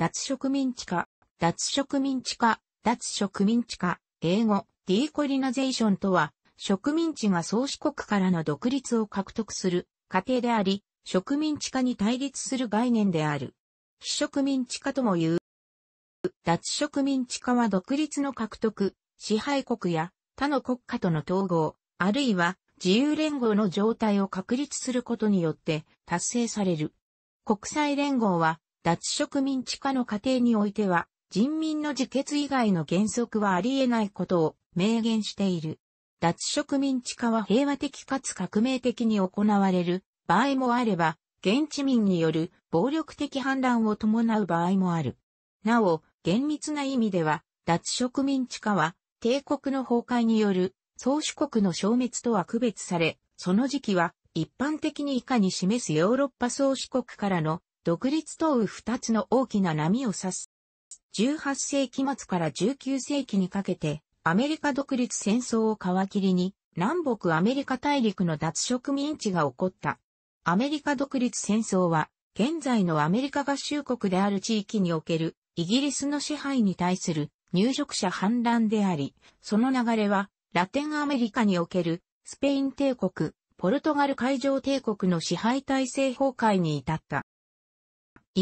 脱植民地化、脱植民地化、脱植民地化、英語、ディーコリナゼーションとは、植民地が宗主国からの独立を獲得する過程であり、植民地化に対立する概念である。非植民地化とも言う。脱植民地化は独立の獲得、支配国や他の国家との統合、あるいは自由連合の状態を確立することによって達成される。国際連合は脱植民地化の過程においては、人民の自決以外の原則はあり得ないことを明言している。脱植民地化は平和的かつ革命的に行われる場合もあれば、現地民による暴力的反乱を伴う場合もある。なお、厳密な意味では、脱植民地化は帝国の崩壊による宗主国の消滅とは区別され、その時期は一般的に以下に示すヨーロッパ宗主国からの独立等う二つの大きな波を指す。18世紀末から19世紀にかけて、アメリカ独立戦争を皮切りに、南北アメリカ大陸の脱植民地が起こった。アメリカ独立戦争は、現在のアメリカ合衆国である地域における、イギリスの支配に対する入植者反乱であり、その流れは、ラテンアメリカにおける、スペイン帝国、ポルトガル海上帝国の支配体制崩壊に至った。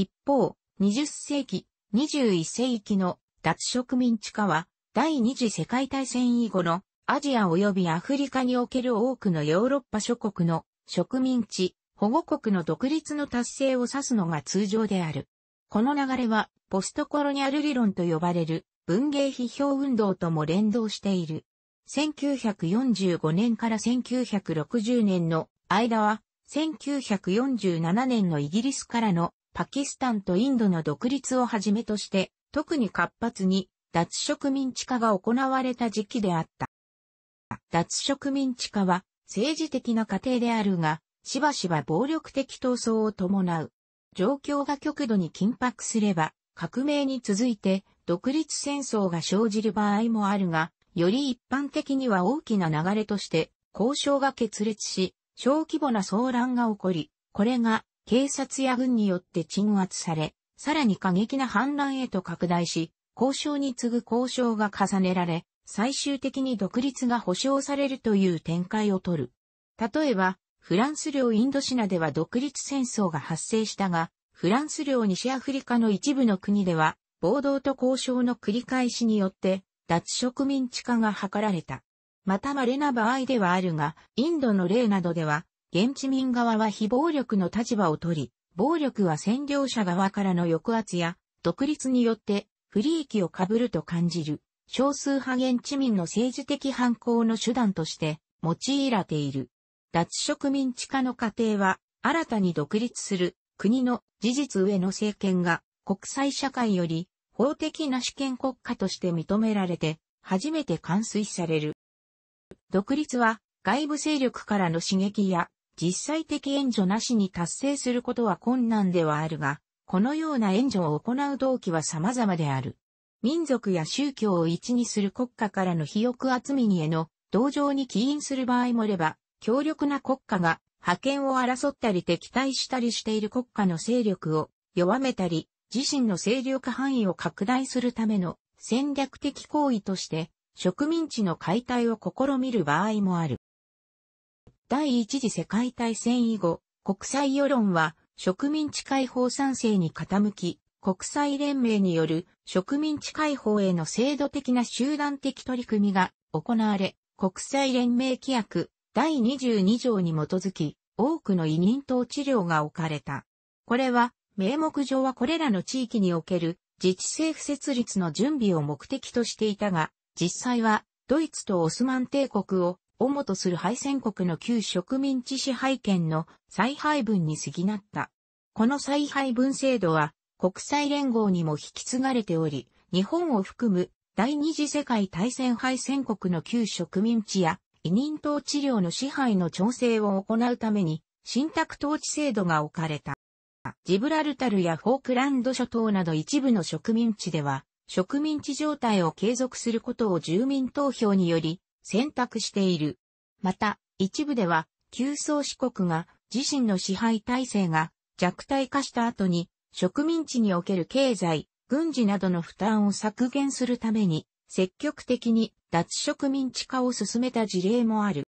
一方、20世紀、21世紀の脱植民地化は、第二次世界大戦以後のアジア及びアフリカにおける多くのヨーロッパ諸国の植民地、保護国の独立の達成を指すのが通常である。この流れは、ポストコロニアル理論と呼ばれる文芸批評運動とも連動している。1945年から1960年の間は、1947年のイギリスからのパキスタンとインドの独立をはじめとして、特に活発に脱植民地化が行われた時期であった。脱植民地化は政治的な過程であるが、しばしば暴力的闘争を伴う。状況が極度に緊迫すれば、革命に続いて独立戦争が生じる場合もあるが、より一般的には大きな流れとして、交渉が決裂し、小規模な騒乱が起こり、これが警察や軍によって鎮圧され、さらに過激な反乱へと拡大し、交渉に次ぐ交渉が重ねられ、最終的に独立が保障されるという展開をとる。例えば、フランス領インドシナでは独立戦争が発生したが、フランス領西アフリカの一部の国では、暴動と交渉の繰り返しによって、脱植民地化が図られた。また稀な場合ではあるが、インドの例などでは、現地民側は非暴力の立場を取り、暴力は占領者側からの抑圧や、独立によって不利益を被ると感じる、少数派現地民の政治的反抗の手段として用いられている。脱植民地化の過程は、新たに独立する国の事実上の政権が国際社会より法的な主権国家として認められて、初めて完遂される。独立は外部勢力からの刺激や実際的援助なしに達成することは困難ではあるが、このような援助を行う動機は様々である。民族や宗教を一にする国家からの非欲厚みにへの同情に起因する場合もれば、強力な国家が覇権を争ったり敵対したりしている国家の勢力を弱めたり、自身の勢力範囲を拡大するための戦略的行為として、植民地の解体を試みる場合もある。第一次世界大戦以後、国際世論は植民地解放賛成に傾き、国際連盟による植民地解放への制度的な集団的取り組みが行われ、国際連盟規約第22条に基づき、多くの委任等治療が置かれた。これは、名目上はこれらの地域における自治政府設立の準備を目的としていたが、実際はドイツとオスマン帝国を主とする敗戦国の旧植民地支配権の再配分に過ぎなった。この再配分制度は国際連合にも引き継がれており、日本を含む第二次世界大戦敗戦国の旧植民地や委任統治領の支配の調整を行うために、信託統治制度が置かれた。ジブラルタルやフォークランド諸島など一部の植民地では、植民地状態を継続することを住民投票により選択している。また、一部では、旧宗四国が自身の支配体制が弱体化した後に、植民地における経済、軍事などの負担を削減するために、積極的に脱植民地化を進めた事例もある。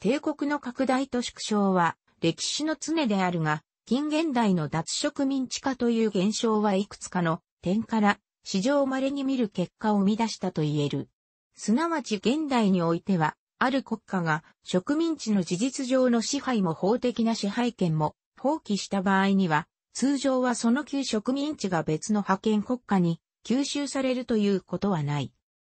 帝国の拡大と縮小は歴史の常であるが、近現代の脱植民地化という現象はいくつかの点から史上稀に見る結果を生み出したと言える。すなわち現代においては、ある国家が植民地の事実上の支配も法的な支配権も放棄した場合には、通常はその旧植民地が別の派遣国家に吸収されるということはない。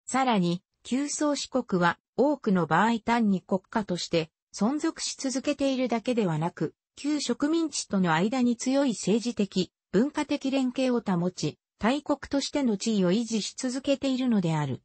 さらに、旧宗四国は多くの場合単に国家として存続し続けているだけではなく、旧植民地との間に強い政治的、文化的連携を保ち、大国としての地位を維持し続けているのである。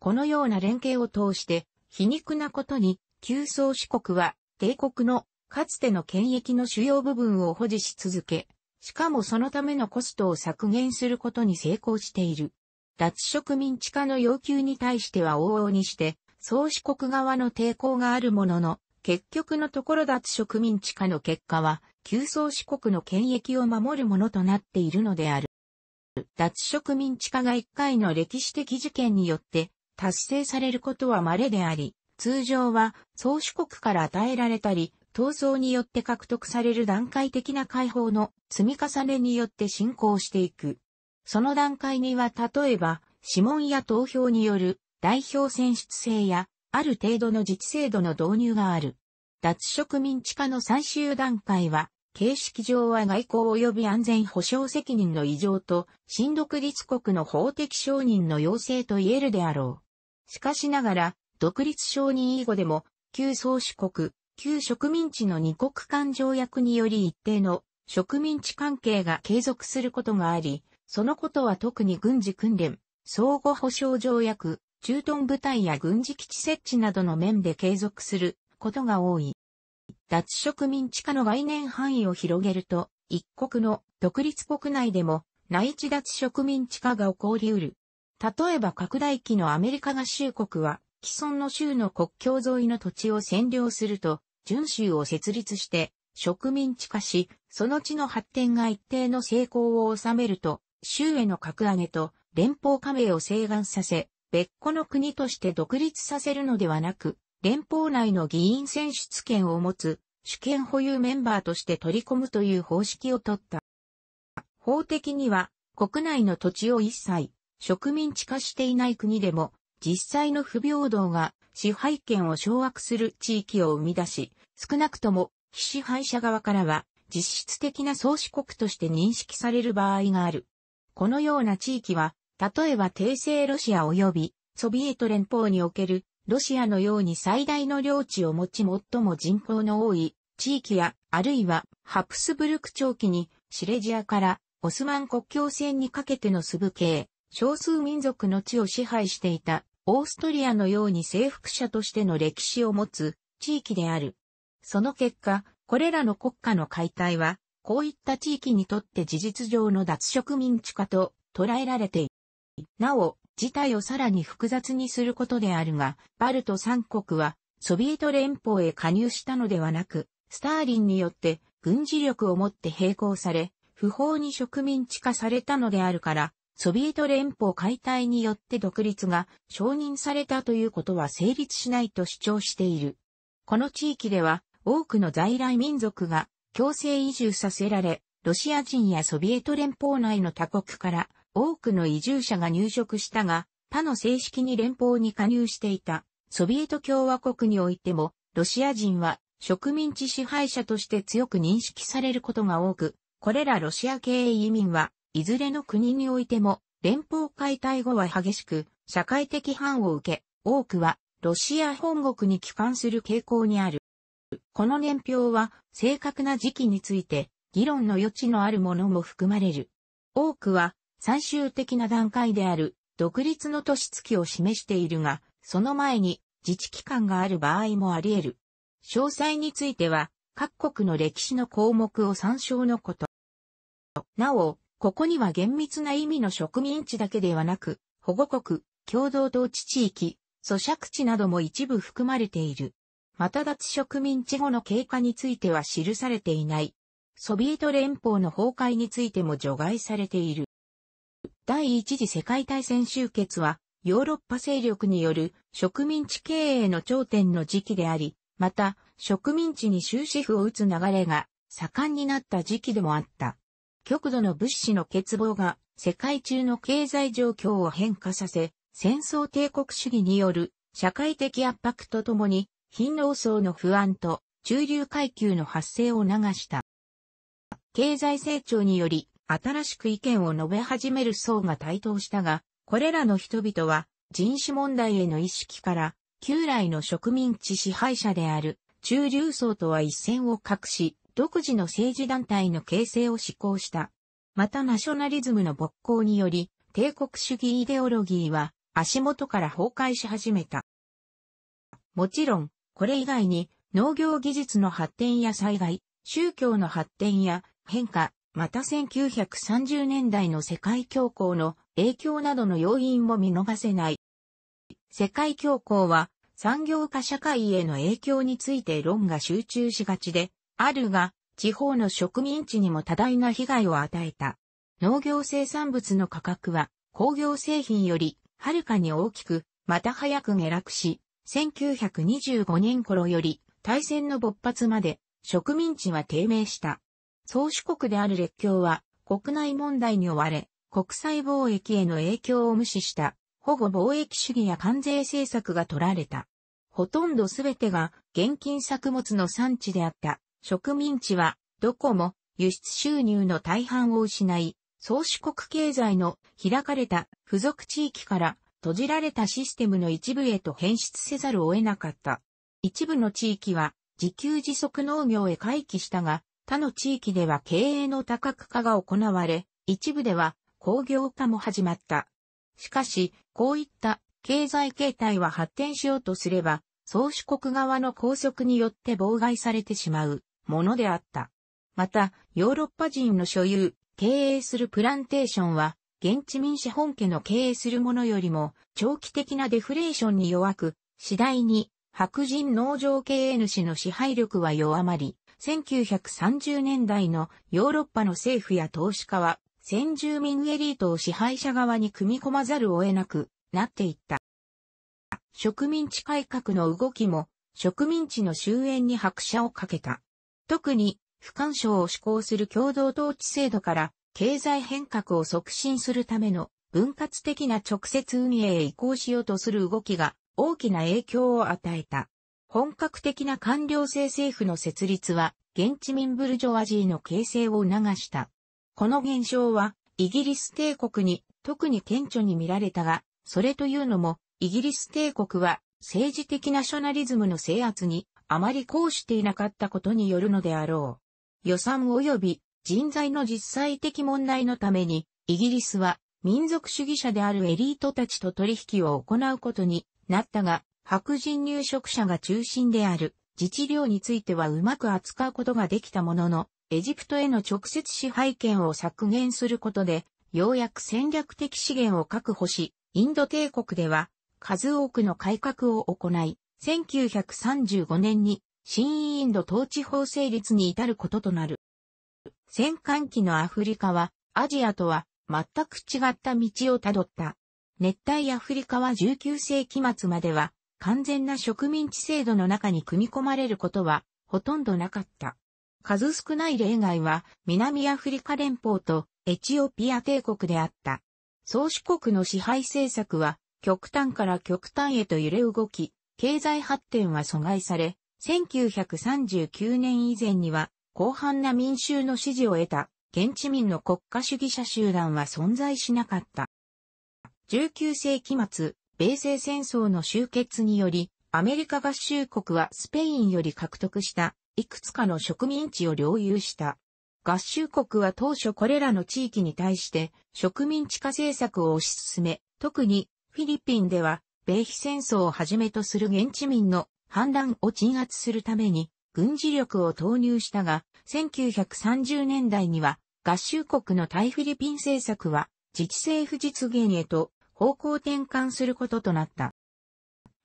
このような連携を通して、皮肉なことに、旧宗主国は、帝国の、かつての権益の主要部分を保持し続け、しかもそのためのコストを削減することに成功している。脱植民地化の要求に対しては往々にして、宗主国側の抵抗があるものの、結局のところ脱植民地化の結果は、旧宗主国の権益を守るものとなっているのである。脱植民地化が一回の歴史的事件によって達成されることは稀であり、通常は宗主国から与えられたり、闘争によって獲得される段階的な解放の積み重ねによって進行していく。その段階には例えば、指紋や投票による代表選出制や、ある程度の自治制度の導入がある。脱植民地化の最終段階は、形式上は外交及び安全保障責任の異常と、新独立国の法的承認の要請と言えるであろう。しかしながら、独立承認以後でも、旧宗主国、旧植民地の二国間条約により一定の植民地関係が継続することがあり、そのことは特に軍事訓練、相互保障条約、駐屯部隊や軍事基地設置などの面で継続することが多い。脱植民地化の概念範囲を広げると、一国の独立国内でも内地脱植民地化が起こり得る例えば拡大期のアメリカ合衆国は、既存の州の国境沿いの土地を占領すると、準州を設立して、植民地化し、その地の発展が一定の成功を収めると、州への格上げと連邦加盟を請願させ、別個の国として独立させるのではなく、連邦内の議員選出権を持つ、主権保有メンバーとして取り込むという方式を取った。法的には、国内の土地を一切、植民地化していない国でも、実際の不平等が支配権を掌握する地域を生み出し、少なくとも非支配者側からは実質的な創始国として認識される場合がある。このような地域は、例えば帝政ロシア及びソビエト連邦におけるロシアのように最大の領地を持ち最も人口の多い地域や、あるいはハプスブルク長期にシレジアからオスマン国境線にかけてのスブ系、少数民族の地を支配していたオーストリアのように征服者としての歴史を持つ地域である。その結果、これらの国家の解体は、こういった地域にとって事実上の脱植民地化と捉えられている。なお、事態をさらに複雑にすることであるが、バルト三国はソビエト連邦へ加入したのではなく、スターリンによって軍事力をもって並行され、不法に植民地化されたのであるから、ソビエト連邦解体によって独立が承認されたということは成立しないと主張している。この地域では多くの在来民族が強制移住させられ、ロシア人やソビエト連邦内の他国から多くの移住者が入植したが、他の正式に連邦に加入していたソビエト共和国においても、ロシア人は植民地支配者として強く認識されることが多く、これらロシア系移民はいずれの国においても、連邦解体後は激しく、社会的反を受け、多くは、ロシア本国に帰還する傾向にある。この年表は、正確な時期について、議論の余地のあるものも含まれる。多くは、最終的な段階である、独立の年月を示しているが、その前に、自治機関がある場合もあり得る。詳細については、各国の歴史の項目を参照のこと。なお、ここには厳密な意味の植民地だけではなく、保護国、共同統治地域、租借地なども一部含まれている。また脱植民地後の経過については記されていない。ソビエト連邦の崩壊についても除外されている。第一次世界大戦終結は、ヨーロッパ勢力による植民地経営の頂点の時期であり、また植民地に終止符を打つ流れが盛んになった時期でもあった。極度の物資の欠乏が世界中の経済状況を変化させ、戦争帝国主義による社会的圧迫とともに貧農層の不安と中流階級の発生を流した。経済成長により新しく意見を述べ始める層が台頭したが、これらの人々は人種問題への意識から旧来の植民地支配者である中流層とは一線を画し、独自の政治団体の形成を施行した。またナショナリズムの勃興により、帝国主義イデオロギーは足元から崩壊し始めた。もちろん、これ以外に農業技術の発展や災害、宗教の発展や変化、また1930年代の世界恐慌の影響などの要因も見逃せない。世界恐慌は産業化社会への影響について論が集中しがちで、あるが、地方の植民地にも多大な被害を与えた。農業生産物の価格は工業製品よりはるかに大きく、また早く下落し、1925年頃より大戦の勃発まで植民地は低迷した。宗主国である列強は国内問題に追われ、国際貿易への影響を無視した保護貿易主義や関税政策が取られた。ほとんどすべてが現金作物の産地であった植民地は、どこも輸出収入の大半を失い、宗主国経済の開かれた付属地域から閉じられたシステムの一部へと変質せざるを得なかった。一部の地域は自給自足農業へ回帰したが、他の地域では経営の多角化が行われ、一部では工業化も始まった。しかし、こういった経済形態は発展しようとすれば、宗主国側の拘束によって妨害されてしまう。ものであった。また、ヨーロッパ人の所有、経営するプランテーションは、現地民主本家の経営するものよりも、長期的なデフレーションに弱く、次第に、白人農場経営主の支配力は弱まり、1930年代のヨーロッパの政府や投資家は、先住民エリートを支配者側に組み込まざるを得なくなっていった。植民地改革の動きも植民地の終焉に拍車をかけた。特に、不干渉を施行する共同統治制度から、経済変革を促進するための分割的な直接運営へ移行しようとする動きが大きな影響を与えた。本格的な官僚制政府の設立は、現地民ブルジョアジーの形成を促した。この現象は、イギリス帝国に特に顕著に見られたが、それというのも、イギリス帝国は政治的ナショナリズムの制圧にあまりうしていなかったことによるのであろう。予算及び人材の実際的問題のために、イギリスは民族主義者であるエリートたちと取引を行うことになったが、白人入植者が中心である自治領についてはうまく扱うことができたものの、エジプトへの直接支配権を削減することで、ようやく戦略的資源を確保し、インド帝国では数多くの改革を行い、1935年に新インド統治法成立に至ることとなる。戦艦期のアフリカはアジアとは全く違った道をたどった。熱帯アフリカは19世紀末までは完全な植民地制度の中に組み込まれることはほとんどなかった。数少ない例外は南アフリカ連邦とエチオピア帝国であった。宗主国の支配政策は極端から極端へと揺れ動き、経済発展は阻害され、1939年以前には、広範な民衆の支持を得た、現地民の国家主義者集団は存在しなかった。19世紀末、米西戦争の終結により、アメリカ合衆国はスペインより獲得したいくつかの植民地を領有した。合衆国は当初これらの地域に対して植民地化政策を推し進め、特にフィリピンでは米非戦争をはじめとする現地民の反乱を鎮圧するために軍事力を投入したが、1930年代には合衆国の対フィリピン政策は自治政府実現へと方向転換することとなった。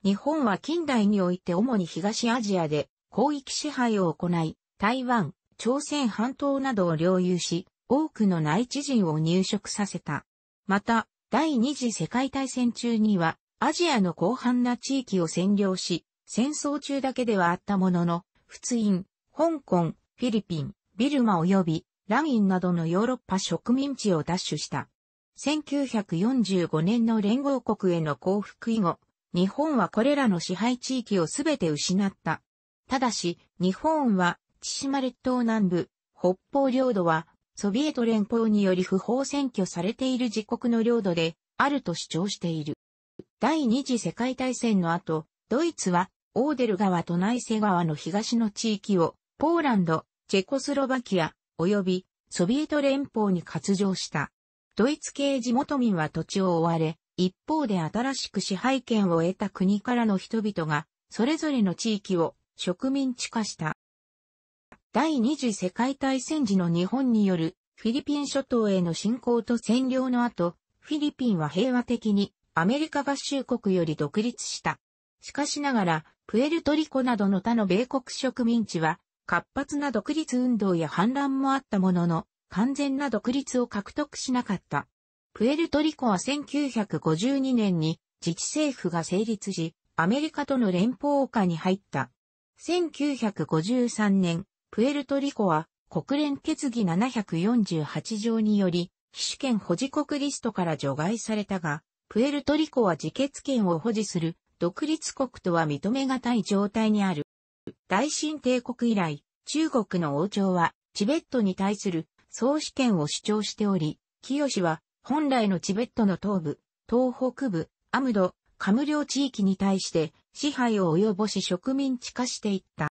日本は近代において主に東アジアで広域支配を行い、台湾、朝鮮半島などを領有し、多くの内地人を入植させた。また、第二次世界大戦中にはアジアの広範な地域を占領し、戦争中だけではあったものの、仏印、香港、フィリピン、ビルマ及びラインなどのヨーロッパ植民地を奪取した。1945年の連合国への降伏以後、日本はこれらの支配地域をすべて失った。ただし、日本は、千島列島南部、北方領土は、ソビエト連邦により不法占拠されている自国の領土で、あると主張している。第二次世界大戦の後、ドイツは、オーデル川とナイセ川の東の地域を、ポーランド、チェコスロバキア、及び、ソビエト連邦に割譲した。ドイツ系地元民は土地を追われ、一方で新しく支配権を得た国からの人々が、それぞれの地域を植民地化した。第二次世界大戦時の日本によるフィリピン諸島への侵攻と占領の後、フィリピンは平和的にアメリカ合衆国より独立した。しかしながら、プエルトリコなどの他の米国植民地は、活発な独立運動や反乱もあったものの、完全な独立を獲得しなかった。プエルトリコは1952年に自治政府が成立し、アメリカとの連邦下に入った。1953年、プエルトリコは国連決議748条により、非主権保持国リストから除外されたが、プエルトリコは自決権を保持する独立国とは認めがたい状態にある。大新帝国以来、中国の王朝はチベットに対する総主権を主張しており、清は本来のチベットの東部、東北部、アムド、カム領地域に対して支配を及ぼし植民地化していった。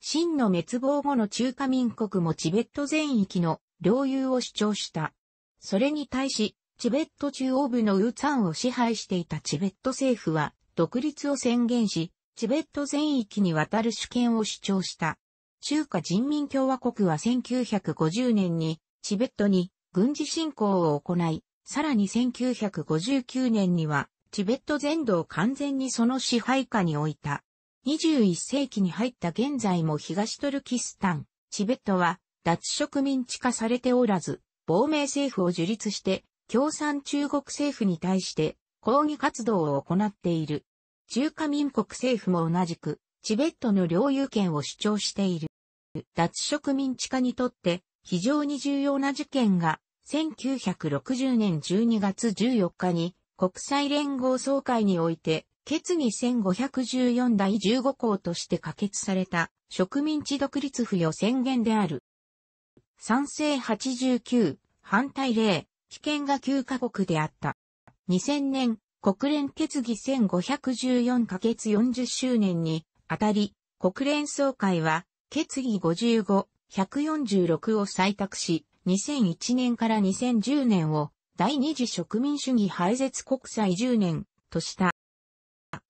真の滅亡後の中華民国もチベット全域の領有を主張した。それに対し、チベット中央部のウーツァンを支配していたチベット政府は独立を宣言し、チベット全域にわたる主権を主張した。中華人民共和国は1950年にチベットに軍事侵攻を行い、さらに1959年にはチベット全土を完全にその支配下に置いた。21世紀に入った現在も東トルキスタン、チベットは脱植民地化されておらず、亡命政府を樹立して共産中国政府に対して抗議活動を行っている。中華民国政府も同じく、チベットの領有権を主張している。脱植民地化にとって非常に重要な事件が、1960年12月14日に国際連合総会において、決議1514第15項として可決された植民地独立付与宣言である。賛成89、反対0、棄権が9カ国であった。2000年、国連決議 1514× 周年に、あたり、国連総会は、決議55、146を採択し、2001年から2010年を、第二次植民主義廃絶国際10年、とした。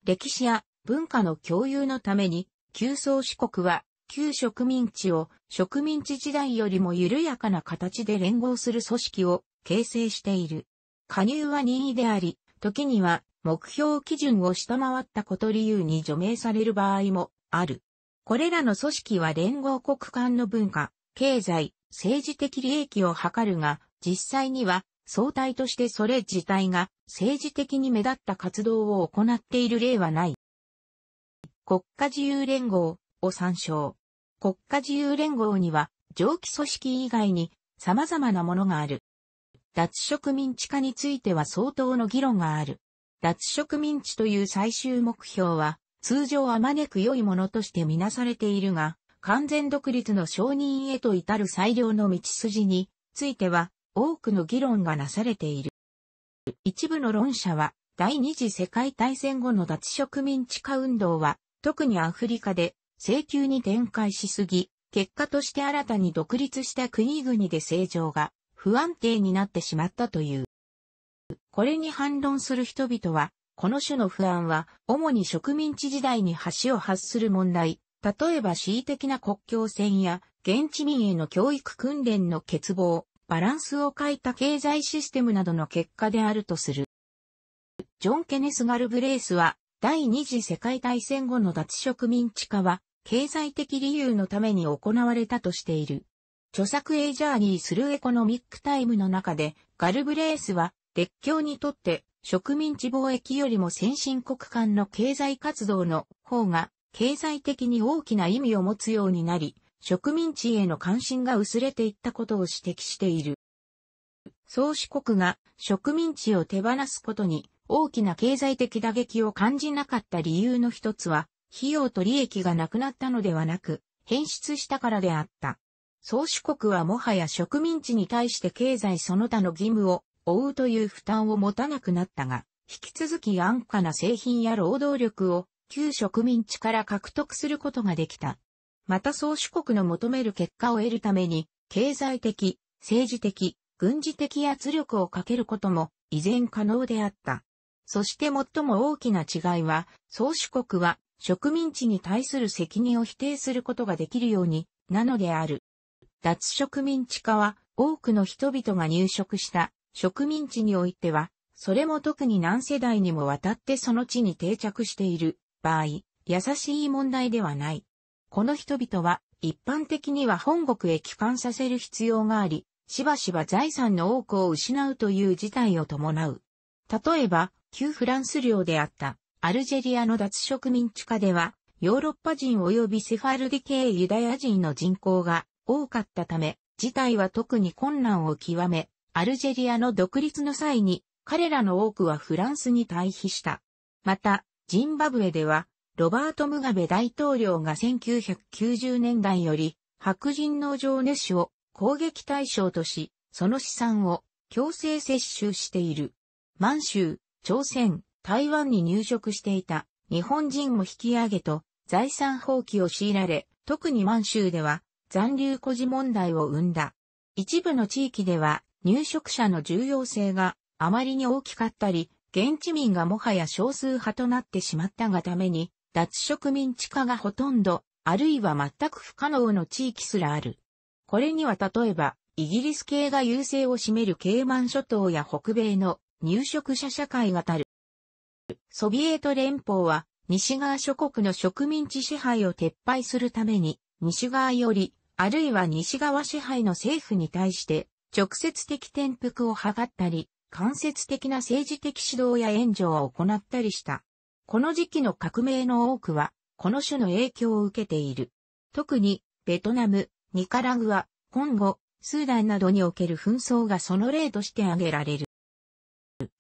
歴史や文化の共有のために、旧宗主国は、旧植民地を植民地時代よりも緩やかな形で連合する組織を形成している。加入は任意であり、時には目標基準を下回ったこと理由に除名される場合もある。これらの組織は連合国間の文化、経済、政治的利益を図るが、実際には総体としてそれ自体が政治的に目立った活動を行っている例はない。国家自由連合を参照。国家自由連合には上記組織以外に様々なものがある。脱植民地化については相当の議論がある。脱植民地という最終目標は、通常あまねく良いものとしてみなされているが、完全独立の承認へと至る最良の道筋については、多くの議論がなされている。一部の論者は、第二次世界大戦後の脱植民地化運動は、特にアフリカで、請求に展開しすぎ、結果として新たに独立した国々で正常が不安定になってしまったという。これに反論する人々は、この種の不安は、主に植民地時代に橋を発する問題、例えば恣意的な国境線や、現地民への教育訓練の欠乏、バランスを欠いた経済システムなどの結果であるとする。ジョン・ケネス・ガルブレースは、第二次世界大戦後の脱植民地化は、経済的理由のために行われたとしている。著作エジャーニーするエコノミックタイムの中で、ガルブレースは、列強にとって植民地貿易よりも先進国間の経済活動の方が経済的に大きな意味を持つようになり、植民地への関心が薄れていったことを指摘している。宗主国が植民地を手放すことに大きな経済的打撃を感じなかった理由の一つは、費用と利益がなくなったのではなく、変質したからであった。宗主国はもはや植民地に対して経済その他の義務を負うという負担を持たなくなったが、引き続き安価な製品や労働力を旧植民地から獲得することができた。また宗主国の求める結果を得るために、経済的、政治的、軍事的圧力をかけることも依然可能であった。そして最も大きな違いは、宗主国は植民地に対する責任を否定することができるようになのである。脱植民地化は多くの人々が入植した植民地においては、それも特に何世代にもわたってその地に定着している場合、優しい問題ではない。この人々は一般的には本国へ帰還させる必要があり、しばしば財産の多くを失うという事態を伴う。例えば、旧フランス領であったアルジェリアの脱植民地化では、ヨーロッパ人及びセファルディ系ユダヤ人の人口が多かったため、事態は特に困難を極め、アルジェリアの独立の際に、彼らの多くはフランスに退避した。また、ジンバブエでは、ロバート・ムガベ大統領が1990年代より、白人農場熱を攻撃対象とし、その資産を強制接収している。満州、朝鮮、台湾に入植していた日本人も引き上げと財産放棄を強いられ、特に満州では残留孤児問題を生んだ。一部の地域では入植者の重要性があまりに大きかったり、現地民がもはや少数派となってしまったがために、脱植民地化がほとんど、あるいは全く不可能の地域すらある。これには例えば、イギリス系が優勢を占めるケイマン諸島や北米の入植者社会がたる。ソビエト連邦は西側諸国の植民地支配を撤廃するために西側よりあるいは西側支配の政府に対して、直接的転覆を図ったり、間接的な政治的指導や援助を行ったりした。この時期の革命の多くは、この種の影響を受けている。特に、ベトナム、ニカラグア、コンゴ、スーダンなどにおける紛争がその例として挙げられる。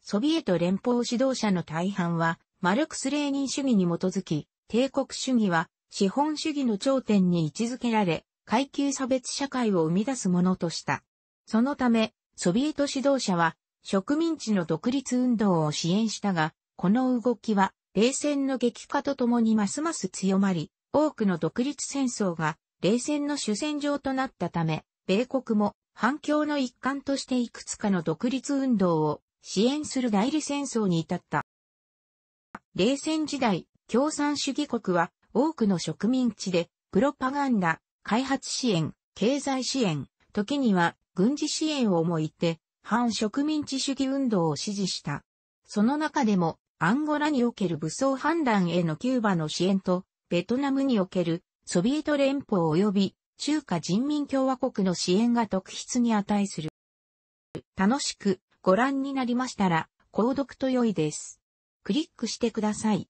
ソビエト連邦指導者の大半は、マルクス・レーニン主義に基づき、帝国主義は資本主義の頂点に位置づけられ、階級差別社会を生み出すものとした。そのため、ソビエト指導者は植民地の独立運動を支援したが、この動きは冷戦の激化とともにますます強まり、多くの独立戦争が冷戦の主戦場となったため、米国も反響の一環としていくつかの独立運動を支援する代理戦争に至った。冷戦時代、共産主義国は多くの植民地でプロパガンダ、開発支援、経済支援、時には軍事支援をもいて、反植民地主義運動を支持した。その中でも、アンゴラにおける武装反乱へのキューバの支援と、ベトナムにおけるソビエト連邦及び中華人民共和国の支援が特筆に値する。楽しくご覧になりましたら、購読と良いです。クリックしてください。